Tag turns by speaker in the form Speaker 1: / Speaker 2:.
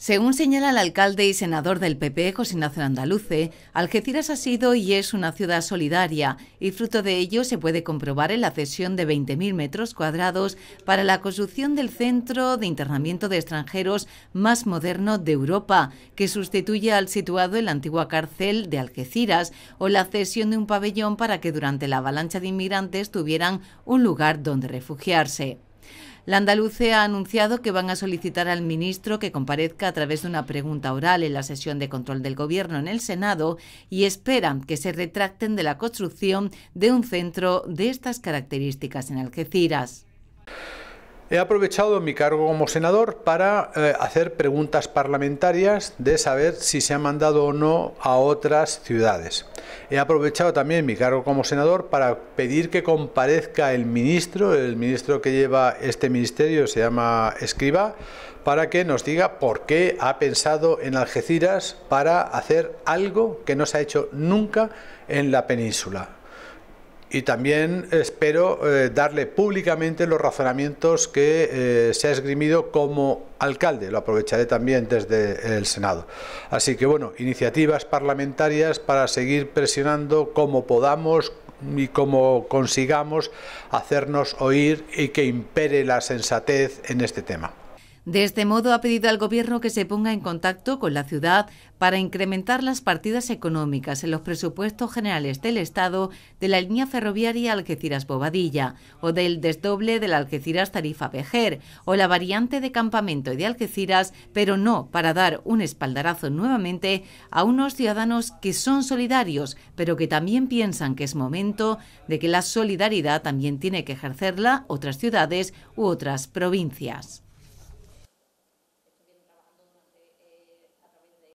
Speaker 1: Según señala el alcalde y senador del PP, José Ignacio Andaluce, Algeciras ha sido y es una ciudad solidaria y fruto de ello se puede comprobar en la cesión de 20.000 metros cuadrados para la construcción del centro de internamiento de extranjeros más moderno de Europa, que sustituye al situado en la antigua cárcel de Algeciras, o la cesión de un pabellón para que durante la avalancha de inmigrantes tuvieran un lugar donde refugiarse. La andaluce ha anunciado que van a solicitar al ministro que comparezca a través de una pregunta oral en la sesión de control del Gobierno en el Senado y esperan que se retracten de la construcción de un centro de estas características en Algeciras.
Speaker 2: He aprovechado mi cargo como senador para eh, hacer preguntas parlamentarias de saber si se ha mandado o no a otras ciudades. He aprovechado también mi cargo como senador para pedir que comparezca el ministro, el ministro que lleva este ministerio se llama Escriba, para que nos diga por qué ha pensado en Algeciras para hacer algo que no se ha hecho nunca en la península y también espero eh, darle públicamente los razonamientos que eh, se ha esgrimido como alcalde. Lo aprovecharé también desde el Senado. Así que, bueno, iniciativas parlamentarias para seguir presionando como podamos y como consigamos hacernos oír y que impere la sensatez en este tema.
Speaker 1: De este modo, ha pedido al Gobierno que se ponga en contacto con la ciudad para incrementar las partidas económicas en los presupuestos generales del Estado de la línea ferroviaria Algeciras-Bobadilla o del desdoble de la algeciras tarifa pejer o la variante de campamento de Algeciras, pero no para dar un espaldarazo nuevamente a unos ciudadanos que son solidarios, pero que también piensan que es momento de que la solidaridad también tiene que ejercerla otras ciudades u otras provincias.